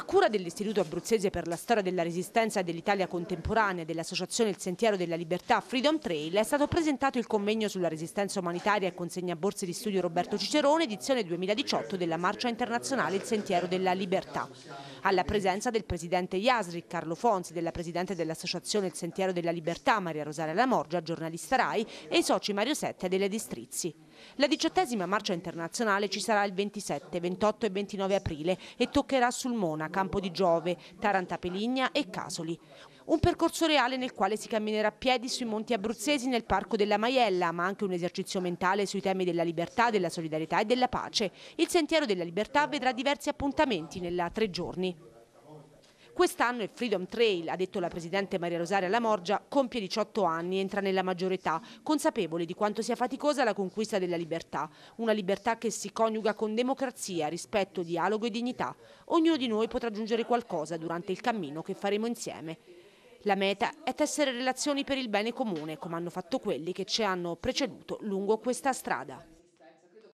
A cura dell'Istituto Abruzzese per la Storia della Resistenza dell'Italia Contemporanea e dell'Associazione Il Sentiero della Libertà Freedom Trail è stato presentato il convegno sulla resistenza umanitaria e consegna borse di studio Roberto Cicerone edizione 2018 della Marcia Internazionale Il Sentiero della Libertà. Alla presenza del presidente Jasric Carlo Fonzi, della presidente dell'Associazione Il Sentiero della Libertà Maria Rosaria Lamorgia, giornalista RAI e i soci Mario Sette e delle Distrizzi. La diciottesima Marcia Internazionale ci sarà il 27, 28 e 29 aprile e toccherà sul Monaco Campo di Giove, Taranta Peligna e Casoli. Un percorso reale nel quale si camminerà a piedi sui monti abruzzesi nel Parco della Maiella, ma anche un esercizio mentale sui temi della libertà, della solidarietà e della pace. Il Sentiero della Libertà vedrà diversi appuntamenti nella tre giorni. Quest'anno il Freedom Trail, ha detto la Presidente Maria Rosaria Lamorgia, compie 18 anni e entra nella maggiore età, consapevole di quanto sia faticosa la conquista della libertà. Una libertà che si coniuga con democrazia, rispetto, dialogo e dignità. Ognuno di noi potrà aggiungere qualcosa durante il cammino che faremo insieme. La meta è tessere relazioni per il bene comune, come hanno fatto quelli che ci hanno preceduto lungo questa strada.